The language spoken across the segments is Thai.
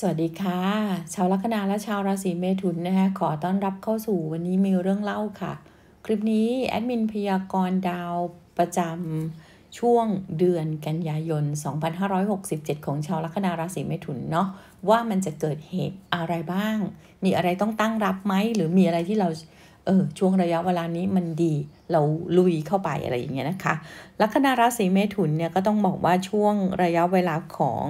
สวัสดีค่ะ ชาวลัคนาและชาวราศีเมถุนนะคะขอต้อนรับเข้าสู่วันนี้มีเรื่องเล่าค่ะ คลิปนี้ แอดมินพยากรณ์ดาวประจำช่วงเดือนกันยายน 2567 ของชาวลัคนาราศีเมถุนเนาะว่ามันจะเกิดเหตุอะไรบ้าง มีอะไรต้องตั้งรับไหมหรือมีอะไรที่เราเออช่วงระยะเวลานี้มันดีเราลุยเข้าไปอะไรอย่างเงี้ยนะคะลัคนาราศีเมถุนเนี่ยก็ต้องบอกว่าช่วงระยะเวลาของ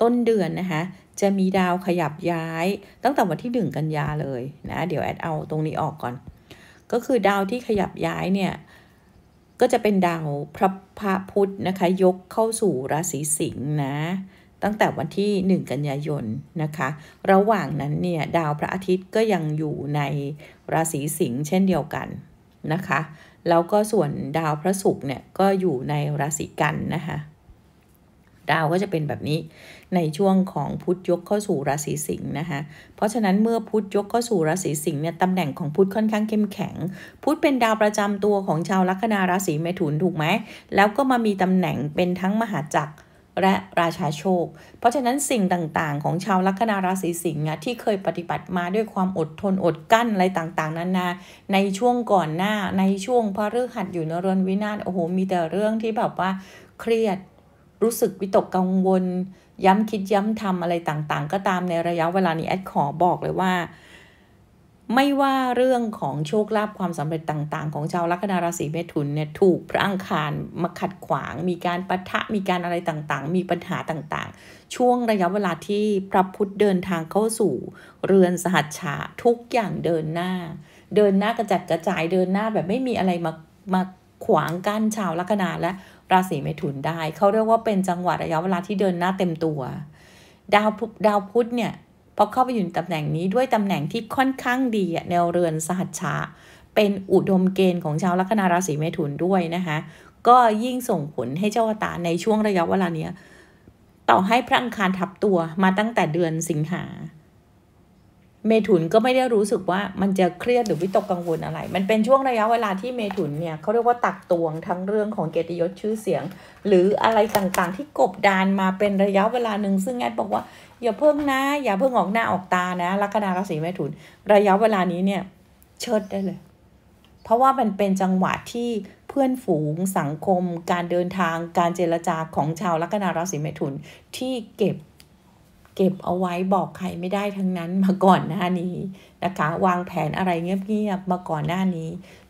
ต้นเดือนนะคะ จะมีดาวขยับย้ายตั้งแต่วันที่ 1กันยาเลยนะ เดี๋ยวแอดเอาตรงนี้ออกก่อน ก็คือดาวที่ขยับย้ายเนี่ยก็จะเป็นดาวพระพระพุธนะคะ ยกเข้าสู่ราศีสิงห์นะตั้งแต่วันที่ 1 กันยายน นะคะ ระหว่างนั้นเนี่ย ดาวพระอาทิตย์ก็ยังอยู่ในราศีสิงห์เช่นเดียวกันนะคะ แล้วก็ส่วนดาวพระศุกร์เนี่ย ก็อยู่ในราศีกันนะคะดาวก็จะเป็นแบบนี้ ในช่วงของพุธยกเข้าสู่ราศีสิงห์นะคะเพราะฉะนั้นเมื่อพุธยกเข้าสู่ราศีสิงห์เนี่ยตำแหน่งของพุธค่อนข้างเข้มแข็ง พุธเป็นดาวประจำตัวของชาวลัคนาราศีเมถุนถูกไหมแล้วก็มามีตำแหน่งเป็นทั้งมหาจักรและราชาโชค เพราะฉะนั้นสิ่งต่างๆ ของชาวลัคนาราศีสิงห์ที่เคยปฏิบัติมาด้วยความอดทนอดกั้นอะไรต่างๆนานาในช่วงก่อนหน้าในช่วงพระฤหัสอยู่ในรนวินาศโอ้โหมีแต่เรื่องที่แบบว่าเครียดรู้สึกวิตกกังวล ย้ำคิดย้ำทำอะไรต่างๆ ก็ตามในระยะเวลานี้ แอดขอบอกเลยว่าไม่ว่าเรื่องของโชคลาภความสำเร็จต่างๆ ของชาวลัคนาราศีเมถุนเนี่ยถูกพระอังคารมาขัดขวาง มีการปะทะมีการอะไรต่างๆ มีปัญหาต่างๆ ช่วงระยะเวลาที่พระพุธเดินทางเข้าสู่ เรือนสหัชชาทุกอย่างเดินหน้า เดินหน้ากระจัดกระจายเดินหน้าแบบไม่มีอะไรมามาขวางกั้นชาวลัคนาและราศีเมถุนได้เขาเรียกว่าเป็นจังหวะระยะเวลาที่เดินหน้าเต็มตัว ดาวดาวพุธเนี่ยพอเข้าไปอยู่ในตำแหน่งนี้ด้วยตำแหน่งที่ค่อนข้างดีแนวเรือนสหัชชา เป็นอุดมเกณฑ์ของชาวลัคนาราศีเมถุนด้วยนะคะ ก็ยิ่งส่งผลให้เจ้าตาในช่วงระยะเวลาเนี้ยต่อให้พระอังคารทับตัวมาตั้งแต่เดือนสิงหา เมถุนก็ไม่ได้รู้สึกว่ามันจะเครียดหรือวิตกกังวลอะไร มันเป็นช่วงระยะเวลาที่เมถุนเนี่ยเขาเรียกว่าตักตวงทั้งเรื่องของเกียรติยศชื่อเสียง หรืออะไรต่างๆ ที่กบดานมาเป็นระยะเวลาหนึ่งซึ่งแอดบอกว่าอย่าเพิ่งนะอย่าเพิ่งออกหน้าออกตานะลัคนาราศีเมถุน ระยะเวลานี้เนี่ยเชิดได้เลย เพราะว่ามันเป็นจังหวะที่เพื่อนฝูงสังคม การเดินทาง การเจรจาของชาวลัคนาราศีเมถุนที่เก็บเก็บเอาไว้บอกใครไม่ได้ทั้งนั้นมาก่อนหน้านี้นะคะวางแผนอะไรเงียบๆมาก่อนหน้านี้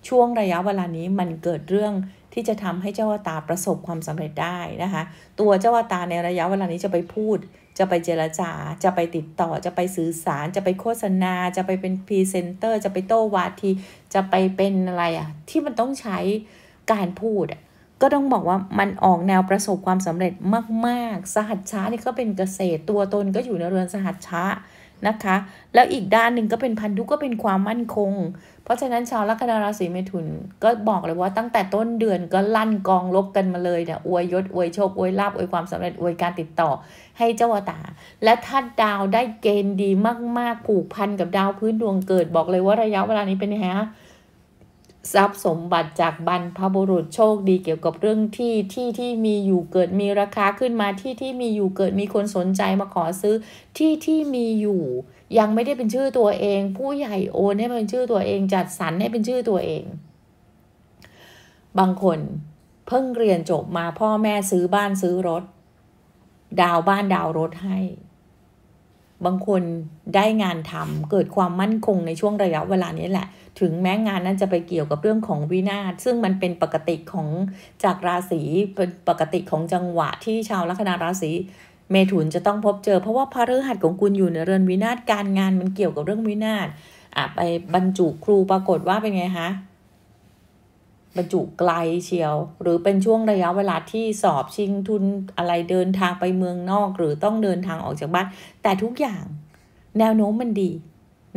ช่วงระยะเวลานี้มันเกิดเรื่องที่จะทำให้เจ้าวตาประสบความสำเร็จได้นะคะ ตัวเจ้าวตาในระยะเวลานี้จะไปพูดจะไปเจรจา จะไปติดต่อ จะไปสื่อสาร จะไปโฆษณา จะไปเป็นพรีเซนเตอร์ จะไปโต้วาทีจะไปเป็นอะไรอะที่มันต้องใช้การพูด ก็ต้องบอกว่ามันออกแนวประสบความสำเร็จมาก ๆ สหัชชานี่ก็เป็นเกษตรตัวตนก็อยู่ในเรือนสหัชชานะคะ แล้วอีกด้านหนึ่งก็เป็นพันธุก็เป็นความมั่นคง เพราะฉะนั้นชาวลัคนาราศีเมถุนก็บอกเลยว่าตั้งแต่ต้นเดือนก็ลั่นกองลบกันมาเลยเนี่ย อวยยศ อวยโชค อวยลาบอวยความสำเร็จ อวยการติดต่อให้เจ้าวตา และถ้าดาวได้เกณฑ์ดีมากๆ ผูกพันกับดาวพื้นดวงเกิดบอกเลยว่าระยะเวลานี้เป็นไงฮะทรัพย์สมบัติจากบรรพบุรุษโชคดีเกี่ยวกับเรื่องที่ที่ที่มีอยู่เกิดมีราคาขึ้นมาที่ที่มีอยู่เกิดมีคนสนใจมาขอซื้อที่ที่มีอยู่ยังไม่ได้เป็นชื่อตัวเอง ผู้ใหญ่ โอนให้เป็นชื่อตัวเอง จัดสรรให้เป็นชื่อตัวเอง บางคนเพิ่งเรียนจบมาพ่อแม่ซื้อบ้านซื้อรถดาวบ้านดาวรถให้ บางคนได้งานทำเกิดความมั่นคงในช่วงระยะเวลานี้แหละ ถึงแม้งานนั้นจะไปเกี่ยวกับเรื่องของวินาศซึ่งมันเป็นปกติของจากราศีเป็นปกติของจังหวะที่ชาวลัคนาราศีเมถุนจะต้องพบเจอเพราะว่าพระฤหัสของคุณอยู่ในเรือนวินาศการงานมันเกี่ยวกับเรื่องวินาศไปบรรจุครูปรากฏว่าเป็นไงคะบรรจุไกลเชียว หรือเป็นช่วงระยะเวลาที่สอบชิงทุนอะไรเดินทางไปเมืองนอก หรือต้องเดินทางออกจากบ้าน แต่ทุกอย่างแนวโน้มมันดี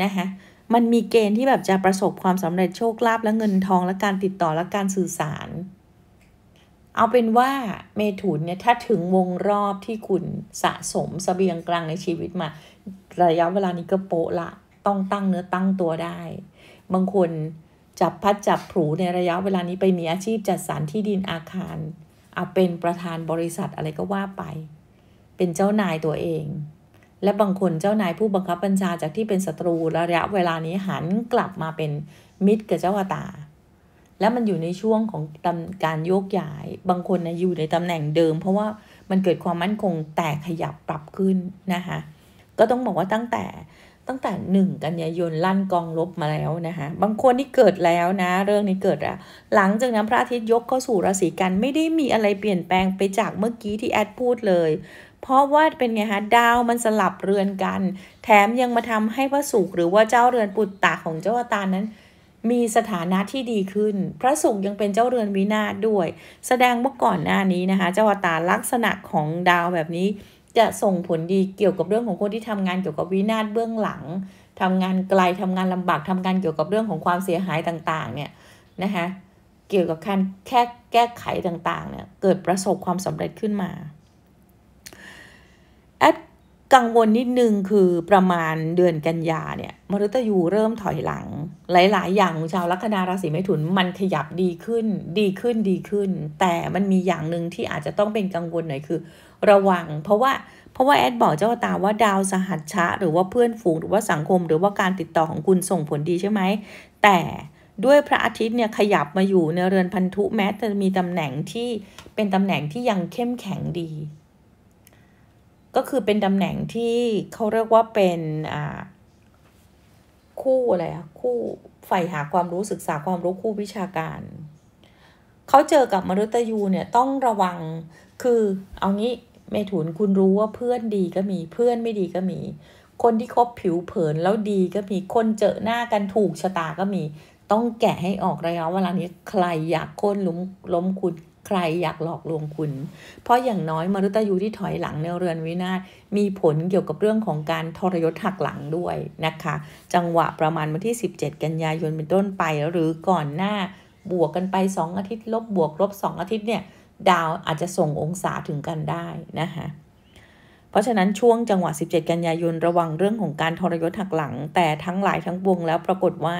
นะคะมันมีเกณฑ์ที่แบบจะประสบความสำเร็จโชคลาภและเงินทอง และการติดต่อและการสื่อสาร เอาเป็นว่าเมถุนเนี่ยถ้าถึงวงรอบที่คุณสะสมสเสบียงกลางในชีวิตมา ระยะเวลานี้ก็โปะละต้องตั้งเนื้อตั้งตัวได้ บางคนจับพัดจับผูในระยะเวลานี้ไปมีอาชีพจัดสรรที่ดินอาคารเอาเป็นประธานบริษัทอะไรก็ว่าไป เป็นเจ้านายตัวเอง และบางคนเจ้านายผู้บังคับบัญชาจากที่เป็นศัตรู ระยะเวลานี้หันกลับมาเป็นมิตรกับเจ้าตา และมันอยู่ในช่วงของการโยกย้าย บางคนนะอยู่ในตำแหน่งเดิม เพราะว่ามันเกิดความมั่นคงแต่ขยับปรับขึ้นนะคะก็ต้องบอกว่าตั้งแต่ตั้งแต่หนึ่งกันยายน ลั่นกองลบมาแล้วนะคะบางคนที่เกิดแล้วนะ เรื่องนี้เกิดแล้วหลังจากนั้นพระอาทิตย์ยกเข้าสู่ราศีกัน ไม่ได้มีอะไรเปลี่ยนแปลงไปจากเมื่อกี้ที่แอดพูดเลย เพราะว่าเป็นไงฮะ ดาวมันสลับเรือนกัน แถมยังมาทำให้พระศุกร์หรือว่าเจ้าเรือนปุตตะของเจ้าตานั้น มีสถานะที่ดีขึ้น พระศุกร์ยังเป็นเจ้าเรือนวินาศด้วย แสดงว่าก่อนหน้านี้นะคะ เจ้าวตาลักษณะของดาวแบบนี้จะส่งผลดีเกี่ยวกับเรื่องของคนที่ทำงานเกี่ยวกับวินาศเบื้องหลัง ทำงานไกลทำงานลำบากทำงานเกี่ยวกับเรื่องของความเสียหายต่างๆเนี่ยนะคะเกี่ยวกับการแค่แก้ไขต่างๆเนี่ยเกิดประสบความสำเร็จขึ้นมาแอดกังวลนิดนึงคือประมาณเดือนกันยาเนี่ยมฤตยูเริ่มถอยหลังหลาย ๆ อย่างของชาวลัคนาราศีเมถุนมันขยับดีขึ้นดีขึ้นดีขึ้น แต่มันมีอย่างหนึ่งที่อาจจะต้องเป็นกังวลหน่อยคือระวัง เพราะว่าเพราะว่าแอดบอกเจ้าตาว่าดาวสหัสชะ หรือว่าเพื่อนฝูงหรือว่าสังคม หรือว่าการติดต่อของคุณส่งผลดีใช่ไหม แต่ด้วยพระอาทิตย์เนี่ยขยับมาอยู่ในเรือนพันธุแม้จะมีตำแหน่งที่เป็นตำแหน่งที่ยังเข้มแข็งดี ก็คือเป็นตำแหน่งที่เขาเรียกว่าเป็นอ่าคู่อะไรอะคู่ใฝ่หาความรู้ศึกษาความรู้คู่วิชาการเขาเจอกับมรุยยูเนี่ยต้องระวังคือเอางี้เมถุนคุณรู้ว่าเพื่อนดีก็มีเพื่อนไม่ดีก็มี คนที่คบผิวเผินแล้วดีก็มีคนเจอหน้ากันถูกชะตาก็มีต้องแกะให้ออกระยะเวลานี้ใครอยากโค่นล้มล้มคุณ ใครอยากหลอกลวงคุณ เพราะอย่างน้อยมรุตยูที่ถอยหลังในเรือนวินาศมีผลเกี่ยวกับเรื่องของการทรยศหักหลังด้วยนะคะ จังหวะประมาณวันที่ 17 กันยายนเป็นต้นไปหรือก่อนหน้าบวกกันไป 2 อาทิตย์ลบบวกลบ2 อาทิตย์เนี่ยดาวอาจจะส่งองศาถึงกันได้นะคะเพราะฉะนั้นช่วงจังหวะ 17 กันยายน ระวังเรื่องของการทรยศหักหลัง แต่ทั้งหลายทั้งปวงแล้วปรากฏว่า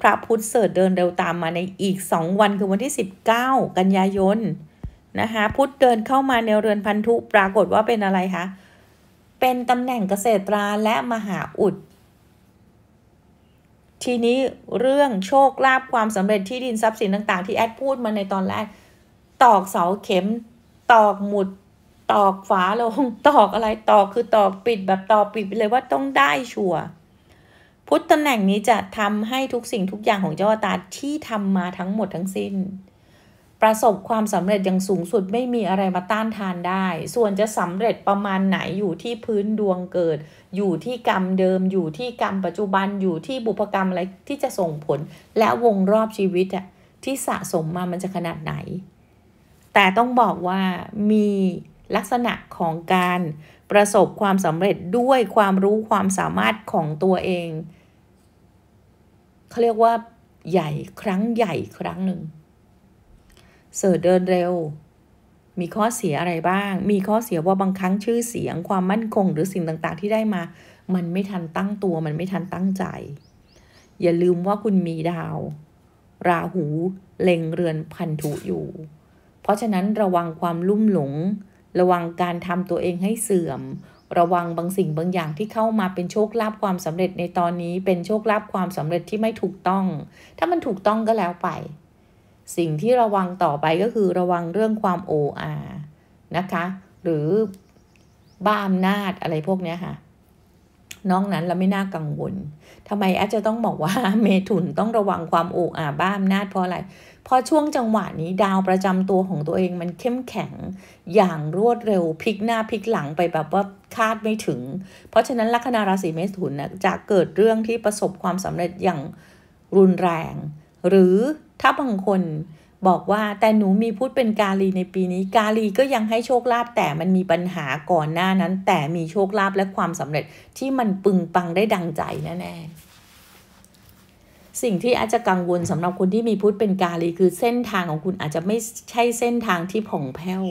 พระพุทธเสด็จเดินเร็วตามมาในอีก 2 วันคือวันที่ 19 กันยายน นะคะพุทธเดินเข้ามาในเรือนพันธุ ปรากฏว่าเป็นอะไรคะเป็นตำแหน่งเกษตราและมหาอุด ทีนี้เรื่องโชคลาภความสำเร็จที่ดินทรัพย์สินต่างๆ ที่แอดพูดมาในตอนแรกตอกเสาเข็ม ตอกหมุดตอกฝาลงตอกอะไรตอกคือตอกปิดแบบตอกปิดไปเลยว่าต้องได้ชัวพุทธตำแหน่งนี้จะทำให้ทุกสิ่งทุกอย่างของเจ้าตาที่ทำมาทั้งหมดทั้งสิ้น ประสบความสำเร็จอย่างสูงสุดไม่มีอะไรมาต้านทานได้ ส่วนจะสำเร็จประมาณไหนอยู่ที่พื้นดวงเกิด อยู่ที่กรรมเดิม อยู่ที่กรรมปัจจุบันอยู่ที่บุพกรรมอะไรที่จะส่งผล และวงรอบชีวิตอะที่สะสมมามันจะขนาดไหนแต่ต้องบอกว่ามีลักษณะของการประสบความสำเร็จด้วยความรู้ความสามารถของตัวเอง เขาเรียกว่า ใหญ่ครั้งใหญ่ครั้งหนึ่งเสิร์เดินเร็ว มีข้อเสียอะไรบ้าง มีข้อเสียว่าบางครั้งชื่อเสียงความมั่นคงหรือสิ่งต่างๆที่ได้มา มันไม่ทันตั้งตัว มันไม่ทันตั้งใจ อย่าลืมว่าคุณมีดาว ราหูเล็งเรือนพันธุอยู่เพราะฉะนั้นระวังความลุ่มหลง ระวังการทำตัวเองให้เสื่อม ระวังบางสิ่งบางอย่างที่เข้ามาเป็นโชคลาภความสำเร็จในตอนนี้เป็นโชคลาภความสำเร็จที่ไม่ถูกต้อง ถ้ามันถูกต้องก็แล้วไป สิ่งที่ระวังต่อไปก็คือระวังเรื่องความโออานะคะหรือบ้าอำนาจอะไรพวกเนี้ยค่ะน้องนั้นเราไม่น่ากังวล ทำไมแอดจะต้องบอกว่าเมถุนต้องระวังความโอ้อาบ้าอำนาจเพราะอะไรเพราะช่วงจังหวะนี้ดาวประจำตัวของตัวเองมันเข้มแข็งอย่างรวดเร็วพลิกหน้าพลิกหลังไป แบบว่าคาดไม่ถึง เพราะฉะนั้นลัคนาราศีเมถุนนะจะเกิดเรื่องที่ประสบความสำเร็จอย่างรุนแรง หรือถ้าบางคนบอกว่าแต่หนูมีพูดเป็นกาลีในปีนี้ กาลีก็ยังให้โชคลาภแต่มันมีปัญหาก่อนหน้านั้น แต่มีโชคลาภและความสำเร็จที่มันปึงปังได้ดังใจแน่ๆสิ่งที่อาจจะกังวลสำหรับคนที่มีพุทธเป็นกาลี คือเส้นทางของคุณอาจจะไม่ใช่เส้นทางที่ผ่องแผ้ว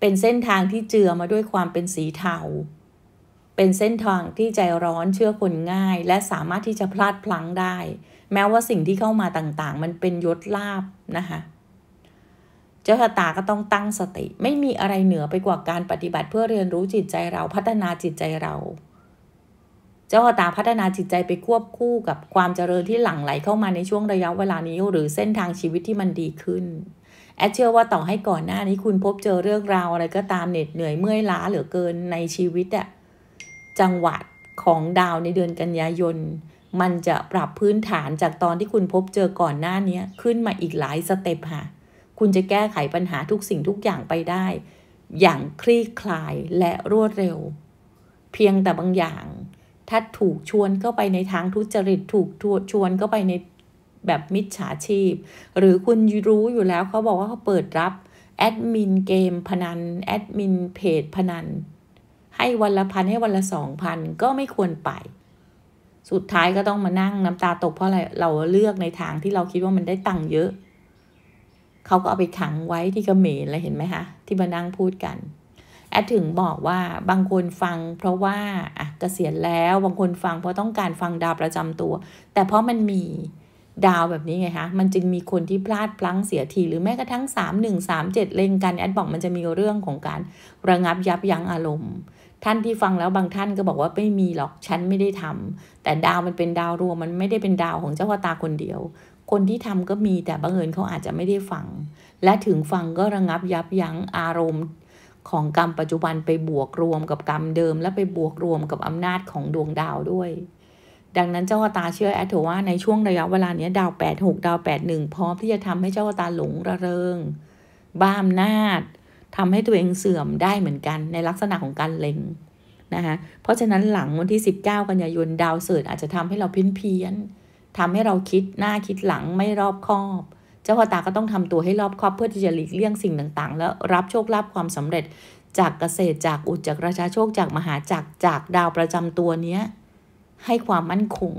เป็นเส้นทางที่เจือมาด้วยความเป็นสีเทา เป็นเส้นทางที่ใจร้อนเชื่อคนง่าย และสามารถที่จะพลาดพลั้งได้ แม้ว่าสิ่งที่เข้ามาต่างๆ มันเป็นยศลาบนะคะเจ้าชะตาก็ต้องตั้งสติ ไม่มีอะไรเหนือไปกว่าการปฏิบัติ เพื่อเรียนรู้จิตใจเราพัฒนาจิตใจเราเจ้าตาพัฒนาจิตใจไปควบคู่กับความเจริญที่หลั่งไหลเข้ามาในช่วงระยะเวลานี้ หรือเส้นทางชีวิตที่มันดีขึ้นแอดเชื่อว่าต่อให้ก่อนหน้านี้คุณพบเจอเรื่องราวอะไรก็ตามเหน็ดเหนื่อยเมื่อยล้าเหลือเกินในชีวิตอะจังหวะของดาวในเดือนกันยายนมันจะปรับพื้นฐานจากตอนที่คุณพบเจอก่อนหน้านี้ขึ้นมาอีกหลายสเต็ปค่ะ คุณจะแก้ไขปัญหาทุกสิ่งทุกอย่างไปได้ อย่างคลี่คลายและรวดเร็ว เพียงแต่บางอย่างถ้าถูกชวนเข้าไปในทางทุจริตถูกชวนเข้าไปในแบบมิจฉาชีพ หรือคุณรู้อยู่แล้วเขาบอกว่าเขาเปิดรับแอดมินเกมพนันแอดมินเพจพนัน ให้วันละพันให้วันละสองพันก็ไม่ควรไป สุดท้ายก็ต้องมานั่งน้ำตาตกเพราะอะไรเราเลือกในทางที่เราคิดว่ามันได้ตังค์เยอะ เขาก็เอาไปขังไว้ที่กระเมนแล้วเห็นไหมคะที่มานั่งพูดกันแอดถึงบอกว่าบางคนฟังเพราะว่าอ่ะเกษียณแล้วบางคนฟังเพราะต้องการฟังดาวประจำตัว แต่เพราะมันมีดาวแบบนี้ไงคะมันจึงมีคนที่พลาดพลั้งเสียที หรือแม้กระทั่ง3 1 3 7เล่งกันแอดบอกมันจะมีเรื่องของการระงับยับยั้งอารมณ์ ท่านที่ฟังแล้วบางท่านก็บอกว่าไม่มีหรอกฉันไม่ได้ทำ แต่ดาวมันเป็นดาวรวมมันไม่ได้เป็นดาวของเจ้าวตาคนเดียว คนที่ทำก็มีแต่บังเอิญเขาอาจจะไม่ได้ฟัง และถึงฟังก็ระงับยับยั้งอารมณ์ของกรรมปัจจุบันไปบวกรวมกับกรรมเดิมและไปบวกรวมกับอำนาจของดวงดาวด้วย ดังนั้นเจ้าตาเชื่อแอดเถว่าในช่วงระยะเวลานี้ดาว 86 ดาว 81 พร้อมที่จะทำให้เจ้าตาหลงระเริง บ้าอำนาจทำให้ตัวเองเสื่อมได้เหมือนกันในลักษณะของการเล็งนะคะเพราะฉะนั้นหลังวันที่ 19 กันยายนดาวเสดอาจจะทำให้เราเพี้ยนเพี้ยนทำให้เราคิดหน้าคิดหลังไม่รอบคอบเจ้าพ่อตาก็ต้องทำตัวให้รอบครอบเพื่อที่จะหลีกเลี่ยงสิ่งต่างๆ และรับโชคลาภความสำเร็จจากเกษตรจากอุจจากราชาโชคจากมหาจักรจากดาวประจำตัวเนี้ย ให้ความมั่นคง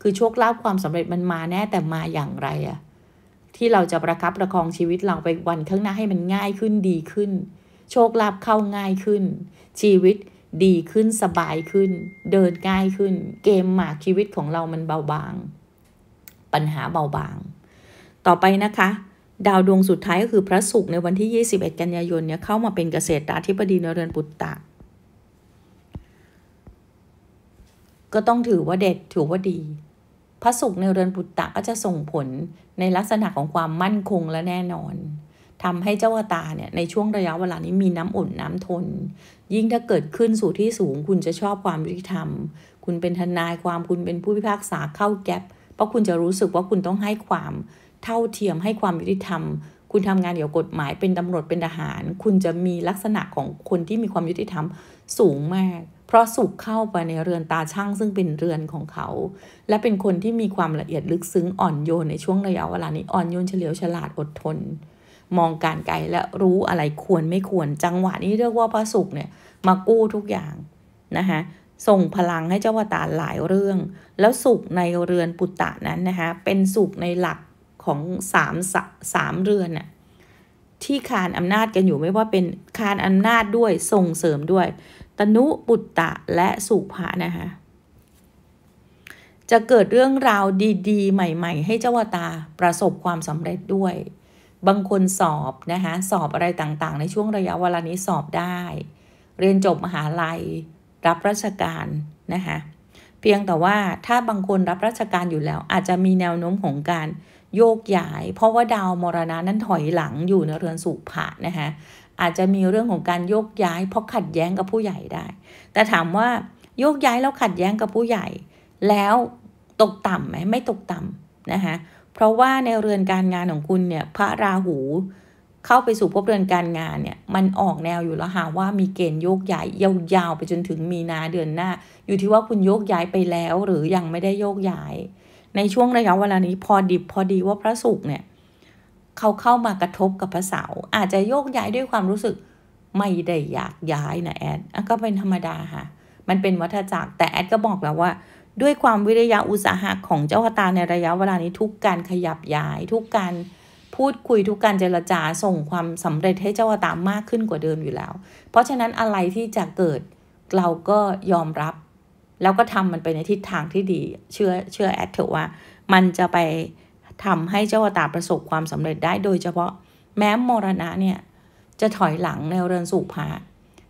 คือโชคลาภความสำเร็จมันมาแน่แต่มาอย่างไรอะที่เราจะประคับประคองชีวิตเราไปวันข้างหน้าให้มันง่ายขึ้นดีขึ้น โชคลาภเข้าง่ายขึ้น ชีวิตดีขึ้นสบายขึ้น เดินง่ายขึ้น เกมหมากชีวิตของเรามันเบาบางปัญหาเบาบางต่อไปนะคะ ดาวดวงสุดท้ายก็คือ พระศุกร์ในวันที่ 21 กันยายนเนี่ยเข้ามาเป็นเกษตราธิบดีในเรือนปุตตะ ก็ต้องถือว่าเด็ดถือว่าดี พระศุกร์ในเรือนปุตตะก็จะส่งผลในลักษณะของความมั่นคงและแน่นอน ทำให้เจ้าตาเนี่ยในช่วงระยะเวลานี้มีน้ำอดน้ำทน ยิ่งถ้าเกิดขึ้นสู่ที่สูงคุณจะชอบความยุติธรรม คุณเป็นทนายความคุณเป็นผู้พิพากษาเข้าแก๊ปเพราะคุณจะรู้สึกว่าคุณต้องให้ความเท่าเทียมให้ความยุติธรรม คุณทำงานเกี่ยวกับกฎหมายเป็นตำรวจเป็นทหาร คุณจะมีลักษณะของคนที่มีความยุติธรรมสูงมาก เพราะสุขเข้าไปในเรือนตาช่าง ซึ่งเป็นเรือนของเขา และเป็นคนที่มีความละเอียดลึกซึ้งอ่อนโยนในช่วงระยะเวลานี้อ่อนโยนเฉลียวฉลาดอดทน มองการไกลและรู้อะไรควรไม่ควร จังหวะนี้เรียกว่าพระสุขเนี่ยมากู้ทุกอย่างนะคะส่งพลังให้เจ้าวตารหลายเรื่อง แล้วสุขในเรือนปุตตะนั้นนะคะเป็นสุขในหลักของสามสามเรือนน่ะที่คานอำนาจ กัน อยู่ไม่ว่าเป็นคานอำนาจด้วยส่งเสริมด้วย ตนุ ปุตตะ และสุภะนะคะจะเกิดเรื่อง ราว ดีๆ ใหม่ๆ ให้ เจ้าวตาประสบความสำเร็จ ด้วย บางคนสอบ นะคะสอบอะไรต่างๆ ในช่วงระยะเวลานี้สอบได้ เรียนจบมหาลัย รับราชการนะคะเพียงแต่ว่าถ้าบางคนรับราชการอยู่แล้วอาจจะมีแนวโน้มของการโยกย้ายเพราะว่าดาวมรณะนั้นถอยหลังอยู่ในเรือนสุภะนะคะอาจจะมีเรื่องของการโยกย้ายเพราะขัดแย้งกับผู้ใหญ่ได้ แต่ถามว่าโยกย้ายแล้วขัดแย้งกับผู้ใหญ่ แล้วตกต่ำไหมไม่ตกต่ำนะคะเพราะว่าในเรือนการงานของคุณเนี่ยพระราหู เข้าไปสู่พบเรือนการงานเนี่ยมันออกแนวอยู่แล้วหาว่ามีเกณฑ์โยกย้ายยาวๆไปจนถึงมีนาเดือนหน้า อยู่ที่ว่าคุณโยกย้ายไปแล้วหรือยังไม่ได้โยกย้ายในช่วงระยะเวลานี้พอดิบพอดีว่าพระศุกร์เนี่ยเขาเข้ามากระทบกับพระเสาร์อาจจะโยกย้ายด้วยความรู้สึกไม่ได้อยากย้ายนะแอดก็เป็นธรรมดาค่ะมันเป็นวัฏจักร แต่แอดก็บอกแล้วว่า ด้วยความวิริยะอุตสาหะของเจ้าตาในระยะเวลานี้ทุกการขยับย้ายทุกการพูดคุยทุกการเจรจาส่งความสำเร็จให้เจ้าตามากขึ้นกว่าเดิมอยู่แล้ว เพราะฉะนั้นอะไรที่จะเกิดเราก็ยอมรับแล้วก็ทำมันไปในทิศทางที่ดี เชื่อเชื่อแอดเถอะว่า มันจะไปทำให้เจ้าวตาประสบความสำเร็จได้โดยเฉพาะแม้มรณะเนี่ย จะถอยหลังในเรือนสุภา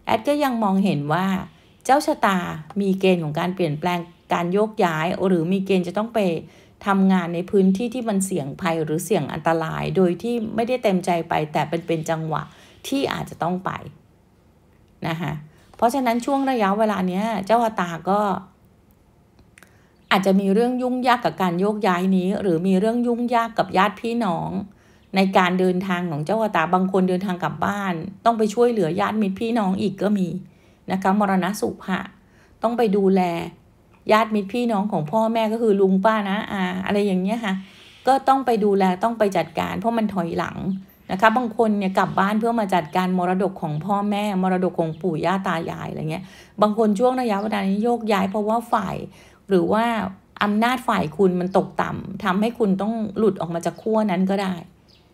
แอดก็ยังมองเห็นว่าเจ้าชะตามีเกณฑ์ของการเปลี่ยนแปลงการโยกย้ายหรือมีเกณฑ์จะต้องไปทำงานในพื้นที่ที่มันเสี่ยงภัยหรือเสี่ยงอันตรายโดยที่ไม่ได้เต็มใจไป แต่เป็นเป็นจังหวะที่อาจจะต้องไป นะคะเพราะฉะนั้นช่วงระยะเวลาเนี้ยเจ้าอตาก็อาจจะมีเรื่องยุ่งยากกับการโยกย้ายนี้ หรือมีเรื่องยุ่งยากกับญาติพี่น้อง ในการเดินทางของเจ้าอตาบางคนเดินทางกลับบ้านต้องไปช่วยเหลือญาติมิตรพี่น้องอีกก็มีนะคะมรณะสุภะต้องไปดูแลญาติมิตรพี่น้องของพ่อแม่ก็คือลุงป้านะอาอะไรอย่างเงี้ยค่ะก็ต้องไปดูแลต้องไปจัดการ เพราะมันถอยหลังนะคะบางคนเนี่ยกลับบ้านเพื่อมาจัดการมรดกของพ่อแม่มรดกของปู่ย่าตายายอะไรเงี้ยบางคนช่วงระยะเวลานี้โยกย้ายเพราะว่าฝ่าย หรือว่าอำนาจฝ่ายคุณมันตกต่ำทำให้คุณต้องหลุดออกมาจากขั้วนั้นก็ได้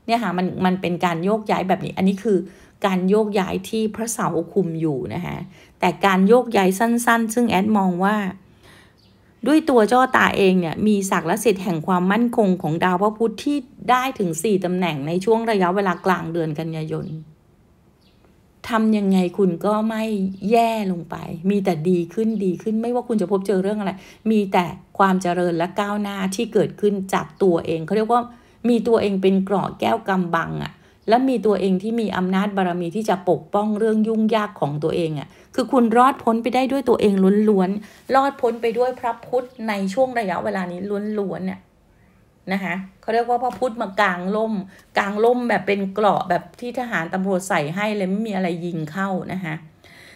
เนี่ยค่ะมันมันเป็นการโยกย้ายแบบนี้ อันนี้คือการโยกย้ายที่พระเสาคุมอยู่นะคะแต่การโยกย้ายสั้น ๆ ซึ่งแอดมองว่าด้วยตัวเจ้าตาเองเนี่ยมีศักดิ์และสิทธิ์แห่งความมั่นคงของดาวพระพุธที่ได้ถึง 4ตำแหน่งในช่วงระยะเวลากลางเดือนกันยายนทำยังไงคุณก็ไม่แย่ลงไป มีแต่ดีขึ้นดีขึ้นไม่ว่าคุณจะพบเจอเรื่องอะไร มีแต่ความเจริญและก้าวหน้าที่เกิดขึ้นจากตัวเองเขาเรียกว่ามีตัวเองเป็นเกราะแก้วกำบังอะ่ะและมีตัวเองที่มีอำนาจบารรมีที่จะปกป้องเรื่องยุ่งยากของตัวเองอะ่ะคือคุณรอดพ้นไปได้ด้วยตัวเองล้วนๆ รอดพ้นไปด้วยพระพุทธในช่วงระยะเวลานี้ล้วนๆ เนี่ยนะคะเขาเรียกว่าพระพุทธมากลางล่ม กลางล่มแบบเป็นเกราะแบบที่ทหารตำรวจใส่ให้เลยไม่มีอะไรยิงเข้านะคะ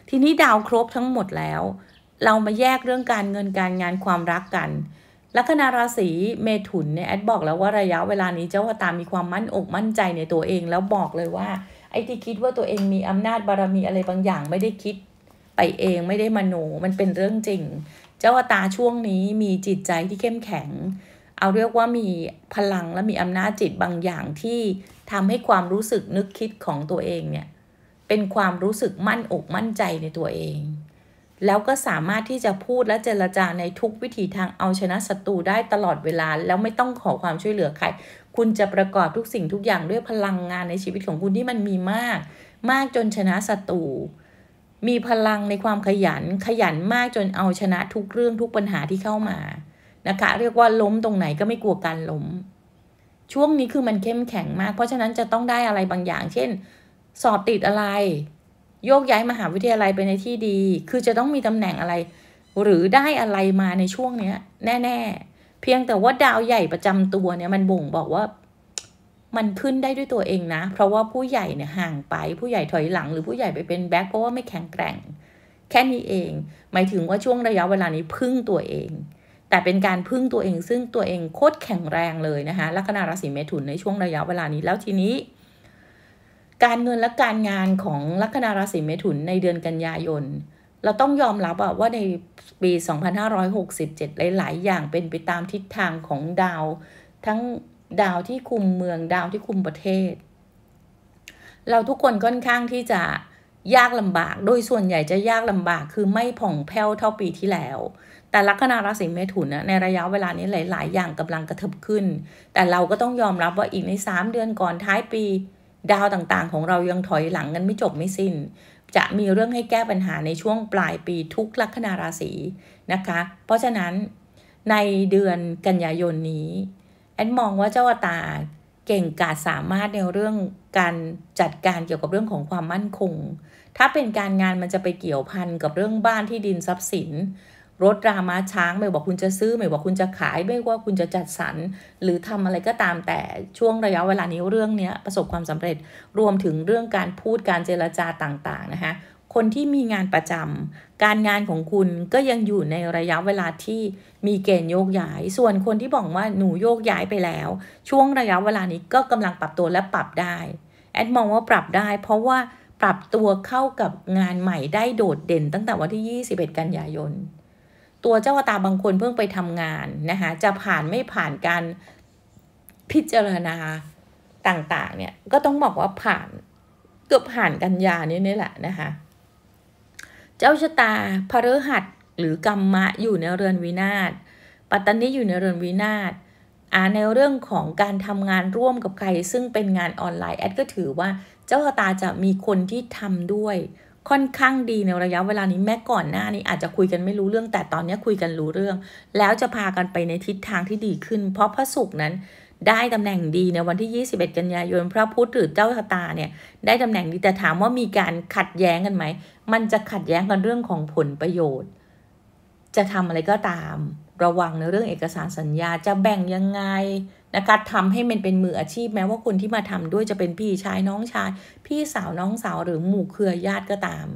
ทีนี้ดาวครบทั้งหมดแล้ว เรามาแยกเรื่องการเงินการงานความรักกัน ลัคนาราศีเมถุนเนี่ยแอดบอกแล้วว่าระยะเวลานี้เจ้าตามีความมั่นอกมั่นใจในตัวเองแล้วบอกเลยว่า ไอ้ที่คิดว่าตัวเองมีอำนาจบารมีอะไรบางอย่างไม่ได้คิดไปเองไม่ได้มโนมันเป็นเรื่องจริง เจ้าตาช่วงนี้มีจิตใจที่เข้มแข็ง เอาเรียกว่ามีพลังและมีอำนาจจิตบางอย่างที่ทำให้ความรู้สึกนึกคิดของตัวเองเนี่ยเป็นความรู้สึกมั่นอกมั่นใจในตัวเอง แล้วก็สามารถที่จะพูดและเจรจาในทุกวิธีทางเอาชนะศัตรูได้ตลอดเวลาแล้วไม่ต้องขอความช่วยเหลือใครคุณจะประกอบทุกสิ่งทุกอย่างด้วยพลังงานในชีวิตของคุณที่มันมีมาก มากจนชนะศัตรูมีพลังในความขยัน ขยันมากจนเอาชนะทุกเรื่องทุกปัญหาที่เข้ามา นะคะ เรียกว่าล้มตรงไหนก็ไม่กลัวการล้ม ช่วงนี้คือมันเข้มแข็งมาก เพราะฉะนั้นจะต้องได้อะไรบางอย่าง เช่น สอบติดอะไร โยกย้ายมหาวิทยาลัยไปในที่ดี คือจะต้องมีตำแหน่งอะไร หรือได้อะไรมาในช่วงเนี้ย แน่ ๆ เพียงแต่ว่าดาวใหญ่ประจำตัวเนี่ยมันบ่งบอกว่ามันขึ้นได้ด้วยตัวเองนะ เพราะว่าผู้ใหญ่เนี่ยห่างไป ผู้ใหญ่ถอยหลัง หรือผู้ใหญ่ไปเป็นแบ็คเพราะว่าไม่แข็งแกร่ง แค่นี้เอง หมายถึงว่าช่วงระยะเวลานี้พึ่งตัวเอง แต่เป็นการพึ่งตัวเองซึ่งตัวเองโคตรแข็งแรงเลยนะคะลัคนาราศีเมถุนในช่วงระยะเวลานี้ แล้วทีนี้ การเงินและการงานของลัคนาราศีเมถุนในเดือนกันยายนเราต้องยอมรับว่าในปี 2567 หลาย ๆ อย่างเป็นไปตามทิศทางของดาวทั้งดาวที่คุมเมืองดาวที่คุมประเทศ เราทุกคนค่อนข้างที่จะยากลำบาก โดยส่วนใหญ่จะยากลำบากคือไม่ผ่องแผ้วเท่าปีที่แล้ว แต่ลัคนาราศีเมถุนนะในระยะเวลานี้หลาย ๆ อย่างกำลังกระเถิบขึ้น แต่เราก็ต้องยอมรับว่าอีกใน 3 เดือนก่อนท้ายปี ดาวต่างๆของเรายังถอยหลังกันไม่จบไม่สิน้น จะมีเรื่องให้แก้ปัญหาในช่วงปลายปีทุกลัคนาราศีนะคะเพราะฉะนั้นในเดือนกันยายนนี้แอนมองว่าเจ้าอตาเก่งกาจสามารถในเรื่องการจัดการเกี่ยวกับเรื่องของความมั่นคง ถ้าเป็นการงานมันจะไปเกี่ยวพันกับเรื่องบ้านที่ดินทรัพย์สิน รถรามาช้าง ไม่ว่าคุณจะซื้อไม่ว่าคุณจะขายไม่ว่าคุณจะจัดสรรหรือทำอะไรก็ตามแต่ช่วงระยะเวลานี้เรื่องนี้ประสบความสำเร็จรวมถึงเรื่องการพูดการเจรจาต่าง ๆนะคะคนที่มีงานประจำการงานของคุณก็ยังอยู่ในระยะเวลาที่มีเกณฑ์โยกย้าย ส่วนคนที่บอกว่าหนูโยกย้ายไปแล้ว ช่วงระยะเวลานี้ก็กำลังปรับตัวและปรับได้ แอดมองว่าปรับได้เพราะว่าปรับตัวเข้ากับงานใหม่ได้โดดเด่นตั้งแต่วันที่ 21 กันยายน ตัวเจ้าตาบางคนเพิ่งไปทำงานนะคะจะผ่านไม่ผ่านการพิจารณาต่างๆเนี่ยก็ต้องบอกว่าผ่านเกือบผ่านกันยานี้นี่แหละนะคะเจ้าชะตาพฤหัสหรือกรรมมะอยู่ในเรือนวินาศปัตตานีอยู่ในเรือนวินาศอ่าในเรื่องของการทำงานร่วมกับใครซึ่งเป็นงานออนไลน์ แอดก็ถือว่าเจ้าชะตาจะมีคนที่ทำด้วย ค่อนข้างดีในระยะเวลานี้แม้ก่อนหน้านี้อาจจะคุยกันไม่รู้เรื่องแต่ตอนนี้คุยกันรู้เรื่อง แล้วจะพากันไปในทิศทางที่ดีขึ้นเพราะพระศุกร์นั้นได้ตำแหน่งดีในวันที่ 21 กันยายนพระพุธหรือเจ้าชะตาเนี่ยได้ตำแหน่งดีแต่ถามว่ามีการขัดแย้งกันไหมมันจะขัดแย้งกันเรื่องของผลประโยชน์ จะทำอะไรก็ตาม ระวังในเรื่องเอกสารสัญญาจะแบ่งยังไงนะคะทำให้มันเป็นมืออาชีพ แม้ว่าคนที่มาทำด้วยจะเป็นพี่ชายน้องชายพี่สาวน้องสาวหรือหมู่เครือญาติก็ตาม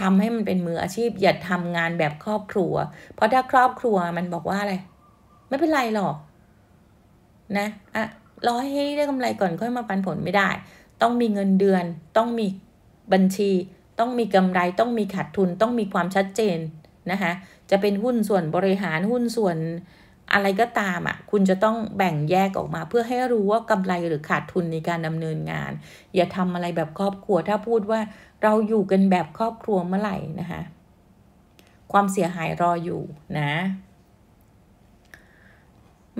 ทำให้มันเป็นมืออาชีพ อย่าทำงานแบบครอบครัว เพราะถ้าครอบครัวมันบอกว่าอะไรไม่เป็นไรหรอก นะอ่ะรอให้ได้กำไรก่อนค่อยมาปันผลไม่ได้ ต้องมีเงินเดือนต้องมีบัญชีต้องมีกำไรต้องมีขาดทุนต้องมีความชัดเจนนะคะจะเป็นหุ้นส่วนบริหารหุ้นส่วนอะไรก็ตามอ่ะคุณจะต้องแบ่งแยกออกมา เพื่อให้รู้ว่ากำไรหรือขาดทุนในการดำเนินงาน อย่าทำอะไรแบบครอบครัวถ้าพูดว่าเราอยู่กันแบบครอบครัวเมื่อไหร่นะคะความเสียหายรออยู่นะ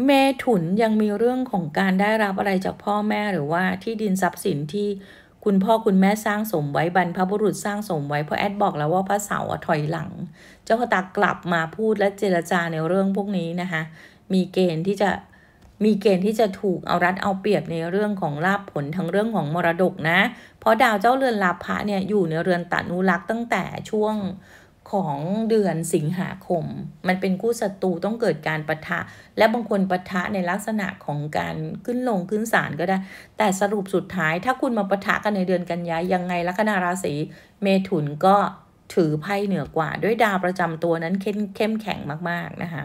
เมถุนยังมีเรื่องของการได้รับอะไรจากพ่อแม่หรือว่าที่ดินทรัพย์สินที่คุณพ่อคุณแม่สร้างสมไว้บรรพบุรุษสร้างสมไว้เพราะแอดบอกแล้วว่าพระเสาถอยหลัง เจ้าพตากลับมาพูดและเจรจาในเรื่องพวกนี้นะคะมีเกณฑ์ที่จะมีเกณฑ์ที่จะถูกเอารัดเอาเปรียบในเรื่องของลาบผลทั้งเรื่องของมรดกนะ เพราะดาวเจ้าเรือนลาภะเนี่ยอยู่ในเรือนตานุรักษ์ตั้งแต่ช่วงของเดือนสิงหาคม มันเป็นคู่ศัตรูต้องเกิดการประทะ และบางคนประทะในลักษณะของการขึ้นลงขึ้นศาลก็ได้ แต่สรุปสุดท้ายถ้าคุณมาประทะกันในเดือนกันยายยังไงลัคนาราศีเมถุนก็ถือไพ่เหนือกว่า ด้วยดาวประจำตัวนั้นเข้มเข้มแข็งมากๆนะคะ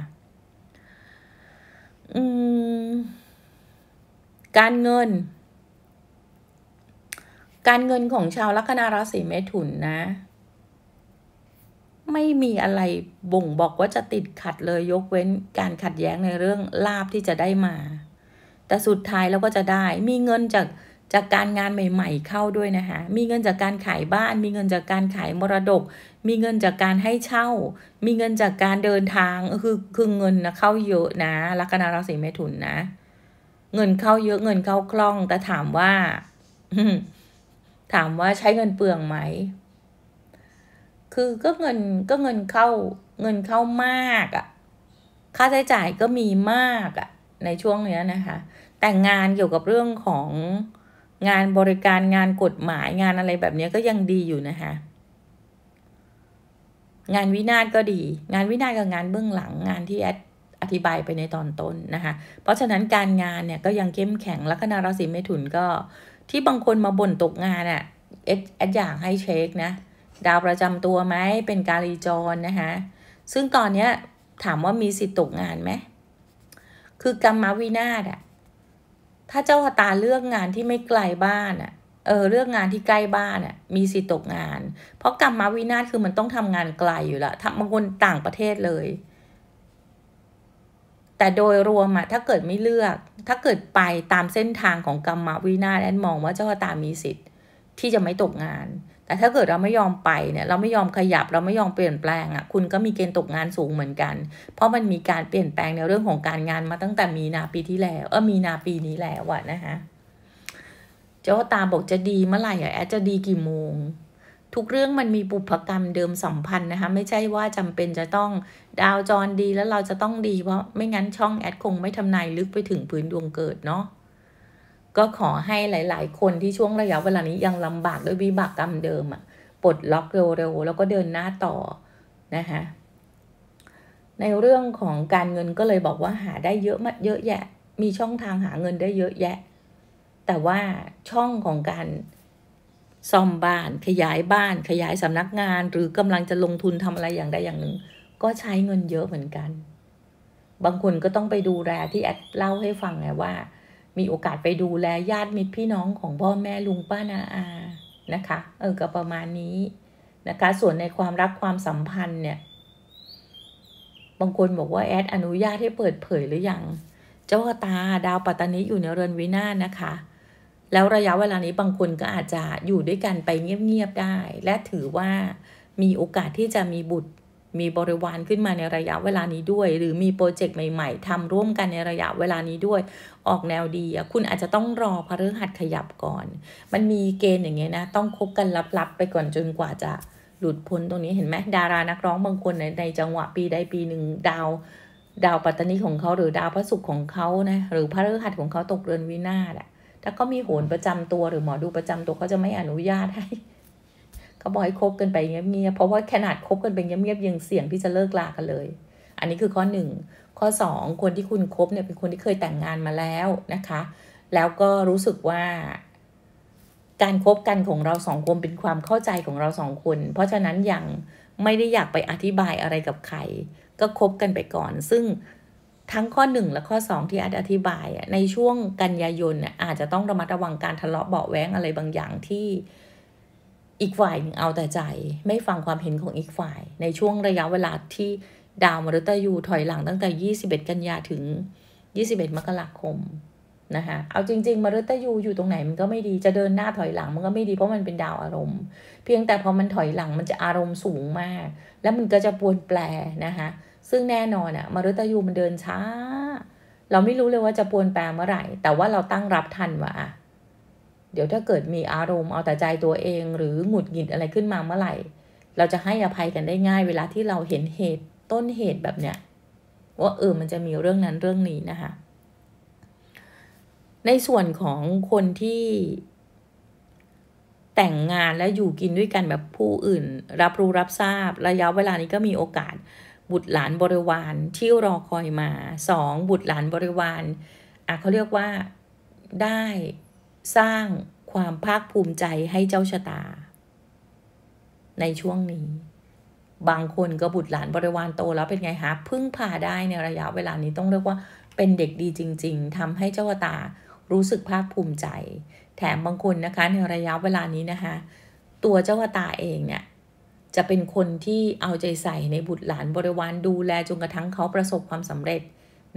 การเงิน การเงินของชาวลัคนาราศีเมถุนนะไม่มีอะไรบ่งบอกว่าจะติดขัดเลย ยกเว้นการขัดแย้งในเรื่องลาบที่จะได้มา แต่สุดท้ายเราก็จะได้ มีเงินจากจากการงานใหม่ๆเข้าด้วยนะคะมีเงินจากการขายบ้าน มีเงินจากการขายมรดก มีเงินจากการให้เช่า มีเงินจากการเดินทาง คือคือเงินนะเข้าเยอะนะ ลัคนาราศีเมถุนนะ เงินเข้าเยอะเงินเข้าคล่อง แต่ถามว่า ถามว่าใช้เงินเปลืองไหมคือก็เงินก็เงินเข้าเงินเข้ามากอะ่ะค่าใช้จ่ายก็มีมากอะ่ะ ในช่วงเนี้ยนะคะ แต่งานเกี่ยวกับเรื่องของงานบริการงานกฎหมายงานอะไรแบบนี้ก็ยังดีอยู่นะคะ งานวินาศก็ดีงานวินาศกับงานเบื้องหลังงานที่แอดอธิบายไปในตอนต้นนะคะเพราะฉะนั้นการงานเนี่ยก็ยังเข้มแข็งลัคนาราศีเมถุนก็ ที่บางคนมาบ่นตกงานอะ่ะแอดอยากให้เช็คนะดาวประจำตัวไหมเป็นกาลีจรนะคะซึ่งตอนนี้ถามว่ามีสิทธิ์ตกงานไหมคือกรรมวินาศอะถ้าเจ้าตาเลือกงานที่ไม่ไกลบ้านอะเออเลือกงานที่ใกล้บ้านอ่ะมีสิทธิตกงาน เพราะกรรมวินาศคือมันต้องทำงานไกลอยู่ละทำบางคนต่างประเทศเลย แต่โดยรวมอะถ้าเกิดไม่เลือก ถ้าเกิดไปตามเส้นทางของกรรมวินาศแอนมองว่าเจ้าตามีสิทธิ์ที่จะไม่ตกงานแต่ถ้าเกิดเราไม่ยอมไปเนี่ยเราไม่ยอมขยับเราไม่ยอมเปลี่ยนแปลงอะ่ะคุณก็มีเกณฑ์ตกงานสูงเหมือนกัน เพราะมันมีการเปลี่ยนแปลงในเรื่องของการงานมาตั้งแต่มีนาปีที่แล้วเออมีนาปีนี้แล้วอะนะคะเจ้าตาบอกจะดีเมื่อไหร่อะแอด จะดีกี่โมง ทุกเรื่องมันมีบุพกรรมเดิมสัมพันธ์นะคะไม่ใช่ว่าจำเป็นจะต้องดาวจรดีแล้วเราจะต้องดีเพราะไม่งั้นช่องแอดคงไม่ทำนายลึกไปถึงพื้นดวงเกิดเนาะก็ขอให้หลาย ๆ คนที่ช่วงระยะเวลานี้ยังลำบากด้วยวิบากกรรมเดิมอะปลดล็อกเร็ว ๆ แล้วก็เดินหน้าต่อนะคะในเรื่องของการเงินก็เลยบอกว่าหาได้เยอะมากเยอะแยะ มีช่องทางหาเงินได้เยอะแยะ แต่ว่าช่องของการซ่อมบ้านขยายบ้านขยายสำนักงานหรือกำลังจะลงทุนทำอะไรอย่างใดอย่างหนึ่ง ก็ใช้เงินเยอะเหมือนกัน บางคนก็ต้องไปดูแลที่แอดเล่าให้ฟังไงว่ามีโอกาสไปดูแลญาติมิตรพี่น้องของพ่อแม่ลุงป้านาอานะคะ เออ ก็ประมาณนี้นะคะ ส่วนในความรักความสัมพันธ์เนี่ย บางคนบอกว่าแอดอนุญาตให้เปิดเผยหรืออยังเจ้าตาดาวปัตตานิอยู่ในเรือนวินาศนะคะ แล้วระยะเวลานี้บางคนก็อาจจะอยู่ด้วยกันไปเงียบๆ ได้ และถือว่ามีโอกาสที่จะมีบุตรมีบริวารขึ้นมาในระยะเวลานี้ด้วย หรือมีโปรเจกต์ใหม่ๆทำร่วมกันในระยะเวลานี้ด้วย ออกแนวดีอะคุณอาจจะต้องรอพระฤหัสขยับก่อน มันมีเกณฑ์อย่างเงี้ยนะ ต้องคบกันลับๆไปก่อนจนกว่าจะหลุดพ้นตรงนี้เห็นไหมดารานักร้องบางคนในในจังหวะปีใดปีหนึ่งดาว ดาวปัตตานีของเขาหรือดาวพระศุกร์ของเขานะ หรือพระฤหัสของเขาตกเรือนวินาศอะถ้าก็มีโหนประจำตัวหรือหมอดูประจำตัวเขาจะไม่อนุญาตให้เาบอกให้คบกันไปเงียบๆเพราะว่าขนาดคบกันไปเงียบๆยัง เสี่ยงที่จะเลิกลากันเลย อันนี้คือข้อหนึ่งข้อสองคนที่คุณคบเนี่ยเป็นคนที่เคยแต่งงานมาแล้วนะคะ แล้วก็รู้สึกว่า การคบกันของเราสองคนเป็นความเข้าใจของเราสองคน เพราะฉะนั้นยังไม่ได้อยากไปอธิบายอะไรกับใครก็คบกันไปก่อน ซึ่งทั้งข้อ 1 และข้อ 2 ที่อาจอธิบายในช่วงกันยายนอาจจะต้องระมัดระวังการทะเลาะเบาแว้งอะไรบางอย่างที่อีกฝ่ายหนึ่งเอาแต่ใจไม่ฟังความเห็นของอีกฝ่าย ในช่วงระยะเวลาที่ดาวมฤตยูถอยหลังตั้งแต่ 21 กันยา ถึง 21มกราคมนะคะเอาจริงๆมฤตยูอยู่ตรงไหนมันก็ไม่ดีจะเดินหน้าถอยหลังมันก็ไม่ดีเพราะมันเป็นดาวอารมณ์เพียงแต่พอมันถอยหลังมันจะอารมณ์สูงมาก แล้วมันก็จะปวนแปรนะคะซึ่งแน่นอนอะมฤตยูมันเดินช้า เราไม่รู้เลยว่าจะปวนแปรเมื่อไหร่ แต่ว่าเราตั้งรับทันว่าอะเดี๋ยวถ้าเกิดมีอารมณ์เอาแต่ใจตัวเอง หรือหงุดหงิดอะไรขึ้นมาเมื่อไหร่ เราจะให้อภัยกันได้ง่ายเวลาที่เราเห็นเหตุต้นเหตุแบบเนี้ยว่าเออมันจะมีเรื่องนั้นเรื่องนี้นะคะในส่วนของคนที่ แต่งงานและอยู่กินด้วยกันแบบผู้อื่น รับรู้รับทราบระยะเวลานี้ก็มีโอกาสบุตรหลานบริวารที่รอคอยมาสองบุตรหลานบริวารอ่ะเขาเรียกว่าได้สร้างความภาคภูมิใจให้เจ้าชะตา ในช่วงนี้ บางคนก็บุตรหลานบริวารโตแล้วเป็นไงฮะพึ่งพาได้ในระยะเวลานี้ต้องเรียกว่าเป็นเด็กดีจริง ๆทำให้เจ้าชะตารู้สึกภาคภูมิใจ แถมบางคนนะคะในระยะเวลานี้นะคะ ตัวเจ้าชะตาเองเนี่ยจะเป็นคนที่เอาใจใส่ในบุตรหลานบริวารดูแล จนกระทั่งเขาประสบความสำเร็จ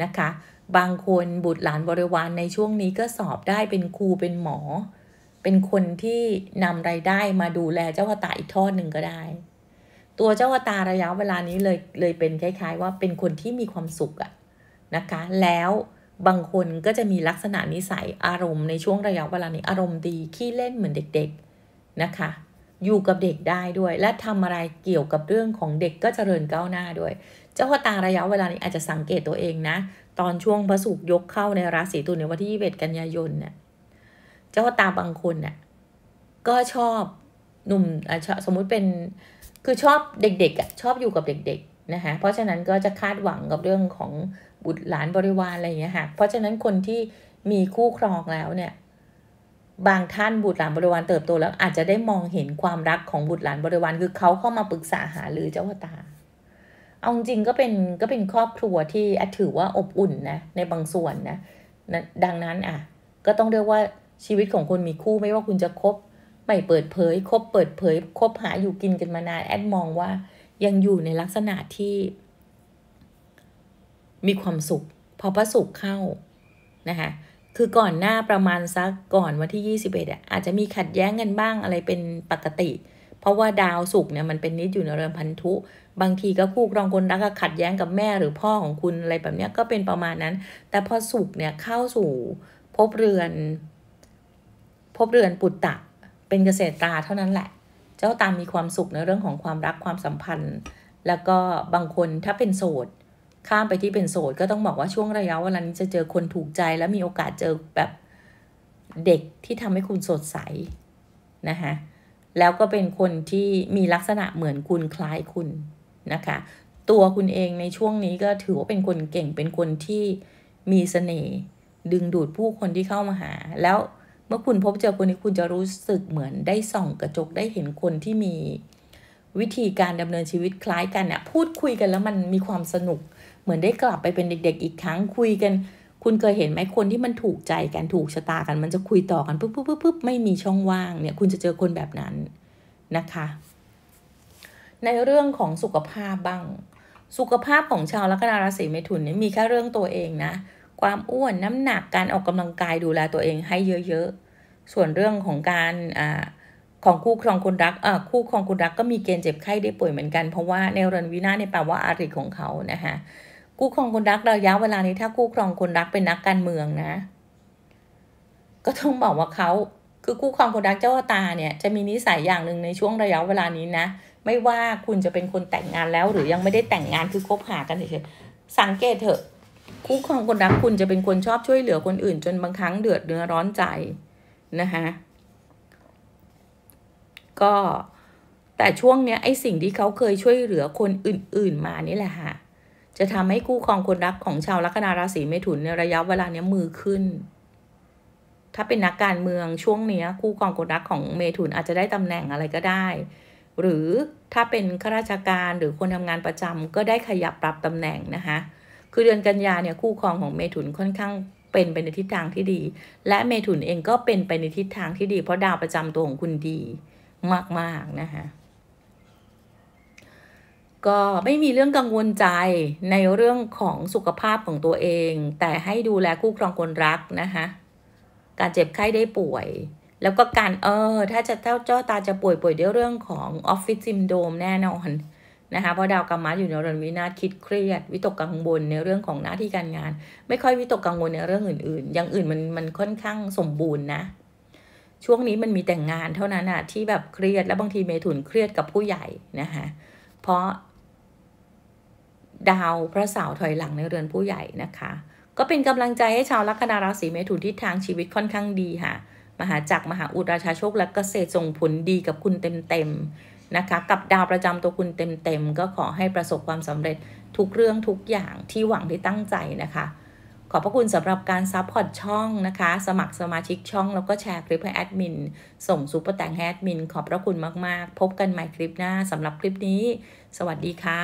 นะคะบางคนบุตรหลานบริวารในช่วงนี้ก็สอบได้เป็นครูเป็นหมอ เป็นคนที่ นำไรายได้มาดูแลเจ้าวตาอีกทอดหนึ่งก็ได้ ตัวเจ้าวตาระยะเวลานี้เลยเลยเป็นคล้ายๆ ว่าเป็นคนที่มีความสุขอะนะคะ แล้วบางคนก็จะมีลักษณะนิสัยอารมณ์ ในช่วงระยะเวลานี้อารมณ์ดีขี้เล่นเหมือนเด็ก ๆนะคะ อยู่กับเด็กได้ด้วย และทำอะไรเกี่ยวกับเรื่องของเด็กก็เจริญก้าวหน้าด้วยเจ้าตาระยะเวลานี้อาจจะสังเกตตัวเองนะตอนช่วงพระศุกร์ยกเข้าในราศีตุลในวันที่21กันยายนเนี่ย เจ้าตาบางคนเนี่ยก็ชอบหนุ่มสมมุติเป็น คือ ชอบเด็กๆอ่ะชอบอยู่กับเด็กๆนะคะเพราะฉะนั้นก็จะคาดหวังกับเรื่องของบุตรหลานบริวารอะไรอย่างเงี้ยค่ะเพราะฉะนั้นคนที่มีคู่ครองแล้วเนี่ยบางท่านบุตรหลานบริวารเติบโตแล้วอาจจะได้มองเห็นความรักของบุตรหลานบริวารคือเขาเข้ามาปรึกษาหาหรือเจ้าตาเอาจริงก็เป็นก็เป็นครอบครัวที่ถือว่าอบอุ่นนะในบางส่วนนะนะ ดังนั้นอ่ะก็ต้องเรียกว่าชีวิตของคนมีคู่ไม่ว่าคุณจะคบไม่เปิดเผย คบเปิดเผยคบหาอยู่กินกันมานานแอดมองว่ายังอยู่ในลักษณะที่ มีความสุขพอพระสุขเข้านะคะคือก่อนหน้าประมาณสักก่อนวันที่ 21อ่ะอาจจะมีขัดแย้งกันบ้าง อะไรเป็นปกติเพราะว่าดาวศุกร์เนี่ยมันเป็นนิดอยู่ในเรือนพันธุ บางทีก็คู่ครองคนรักขัดแย้งกับแม่หรือพ่อของคุณอะไรแบบนี้ก็เป็นประมาณนั้น แต่พอศุกร์เนี่ยเข้าสู่พบเรือนพบเรือนปุตตะเป็นเกษตรตาเท่านั้นแหละ เจ้าตามมีความสุขในเรื่องของความรักความสัมพันธ์ แล้วก็บางคนถ้าเป็นโสดข้ามไปที่เป็นโสดก็ต้องบอกว่าช่วงระยะเวลานี้จะเจอคนถูกใจ และมีโอกาสเจอแบบเด็กที่ทำให้คุณสดใสนะคะแล้วก็เป็นคนที่มีลักษณะเหมือนคุณคล้ายคุณนะคะตัวคุณเองในช่วงนี้ก็ถือว่าเป็นคนเก่งเป็นคนที่มีสเสน่ห์ดึงดูดผู้คนที่เข้ามาหา แล้วเมื่อคุณพบเจอคนนี้คุณจะรู้สึกเหมือนได้ส่องกระจกได้เห็นคนที่มีวิธีการดำเนินชีวิตคล้ายกันเ่ะพูดคุยกันแล้วมันมีความสนุก เหมือนได้กลับไปเป็นเด็ก ๆ อีกครั้งคุยกันคุณเคยเห็นไหมคนที่มันถูกใจกันถูกชะตากัน มันจะคุยต่อกันปุ๊บปุ๊บปุ๊บปุ๊บไม่มีช่องว่างเนี่ย คุณจะเจอคนแบบนั้นนะคะ ในเรื่องของสุขภาพบ้างสุขภาพของชาวลัคนาราศีเมถุนเนี่ยมีแค่เรื่องตัวเองนะความอ้วนน้ำหนักการออกกำลังกายดูแลตัวเองให้เยอะๆส่วนเรื่องของการอ่าของคู่ครองคนรักอ่าคู่ครองคนรักก็มีเกณฑ์เจ็บไข้ได้ป่วยเหมือนกันเพราะว่าในเรือนวินาในแปลว่าอาริของเขานะคะกู้ครองคนรักเรายะเวลานี้ ถ้ากู้ครองคนรักเป็นนักการเมืองนะ ก็ต้องบอกว่าเขาคือกู้ครองคนรักเจ้าตาเนี่ยจะมีนิสัยอย่างหนึ่งในช่วงระยะเวลานี้นะ ไม่ว่าคุณจะเป็นคนแต่งงานแล้วหรือยังไม่ได้แต่งงานคือคบหากันเฉยๆสังเกตเถอะคู่ครองคนรักคุณจะเป็นคนชอบช่วยเหลือคนอื่น จนบางครั้งเดือดเนื้อร้อนใจนะคะก็แต่ช่วงเนี้ยไอ้สิ่งที่เขาเคยช่วยเหลือคนอื่น ๆมานี่แหละค่ะจะทำให้คู่ครองคนรักของชาวลัคนาราศีเมถุนในระยะเวลาเนี้ยมือขึ้น ถ้าเป็นนักการเมืองช่วงเนี้ยคู่ครองคนรักของเมถุนอาจจะได้ตำแหน่งอะไรก็ได้ หรือถ้าเป็นข้าราชการหรือคนทำงานประจำ ก็ได้ขยับปรับตำแหน่งนะคะ คือเดือนกันยาเนี่ยคู่ครองของเมถุนค่อนข้างเป็นไปในทิศทางที่ดี และเมถุนเองก็เป็นไปในทิศทางที่ดี เพราะดาวประจำตัวของคุณดีมากๆนะคะก็ไม่มีเรื่องกังวลใจในเรื่องของสุขภาพของตัวเอง แต่ให้ดูแลคู่ครองคนรักนะคะการเจ็บไข้ได้ป่วย แล้วก็การเออถ้าจะเท่าเจ้าตาจะป่วยป่วยด้วยเรื่องของออฟฟิศซิมโดมแน่นอนนะคะเพราะดาวกรรมะอยู่ในเรือนวินาศคิดเครียด วิตกกังวลในเรื่องของหน้าที่การงาน ไม่ค่อยวิตกกังวลในเรื่องอื่นๆ อย่างอื่นมันมันค่อนข้างสมบูรณ์นะช่วงนี้มันมีแต่งงาน เท่านั้นอะที่แบบเครียดแล้วบางทีเมถุนเครียดกับผู้ใหญ่นะคะเพราะดาวพระเสาถอยหลังในเรือนผู้ใหญ่นะคะ ก็เป็นกำลังใจให้ชาว ลัคนาราศีเมถุนทิศทางชีวิตค่อนข้างดีค่ะ มหาจักรมหาอุตราชาโชค และเกษตรส่งผลดีกับคุณเต็มๆนะคะ กับดาวประจำตัวคุณเต็ม ๆ ก็ขอให้ประสบความสำเร็จทุกเรื่องทุกอย่างที่หวังที่ตั้งใจนะคะขอบพระคุณสำหรับการซับพอร์ตช่องนะคะสมัครสมาชิกช่อง แล้วก็แชร์คลิปให้แอดมินส่งซูเปอร์แตงให้แอดมินขอบพระคุณมากๆ พบกันใหม่คลิปหน้าสำหรับคลิปนี้ สวัสดีค่ะ